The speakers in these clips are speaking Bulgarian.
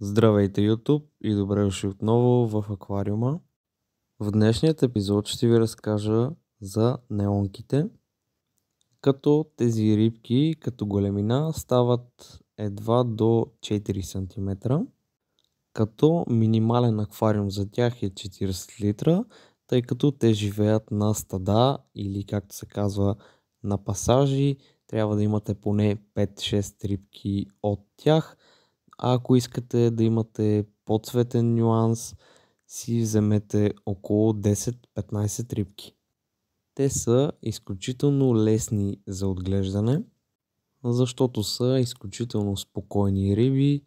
Здравейте YouTube и добре дошли отново в аквариума. В днешният епизод ще ви разкажа за неонките, като тези рибки като големина стават едва до 4 см, като минимален аквариум за тях е 40 литра, тъй като те живеят на стада или както се казва на пасажи, трябва да имате поне 5-6 рибки от тях – а ако искате да имате по-цветен нюанс, си вземете около 10-15 рибки. Те са изключително лесни за отглеждане, защото са изключително спокойни риби,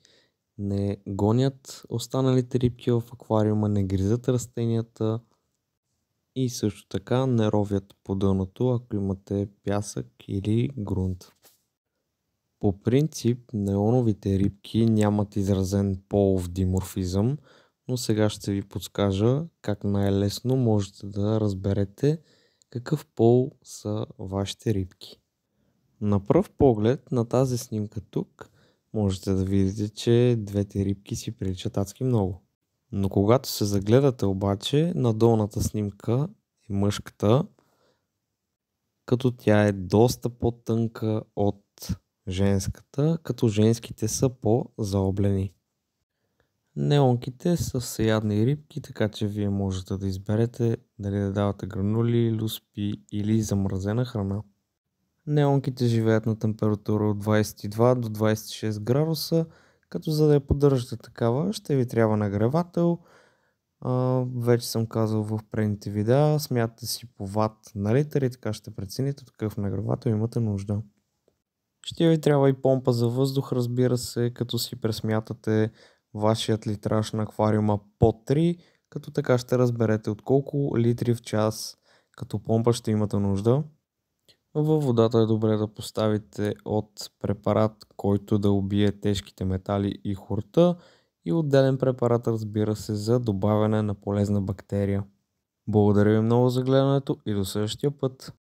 не гонят останалите рибки в аквариума, не гризат растенията и също така не ровят по дъното, ако имате пясък или грунт. По принцип неоновите рибки нямат изразен полов диморфизъм, но сега ще ви подскажа как най-лесно можете да разберете какъв пол са вашите рибки. На пръв поглед на тази снимка тук можете да видите, че двете рибки си приличат адски много. Но когато се загледате обаче, на долната снимка е мъжката, като тя е доста по-тънка от женската, като женските са по-заоблени. Неонките са съядни рибки, така че вие можете да изберете дали да давате гранули, люспи или замразена храна. Неонките живеят на температура от 22 до 26 градуса, като за да я поддържате такава, ще ви трябва нагревател. А, вече съм казал в предните видеа, смятате си по ват на литър и така ще прецените от какъв нагревател имате нужда. Ще ви трябва и помпа за въздух, разбира се, като си пресмятате вашият литраж на аквариума по 3, като така ще разберете от колко литри в час като помпа ще имате нужда. Във водата е добре да поставите от препарат, който да убие тежките метали и хорта и отделен препарат, разбира се, за добавяне на полезна бактерия. Благодаря ви много за гледането и до следващия път!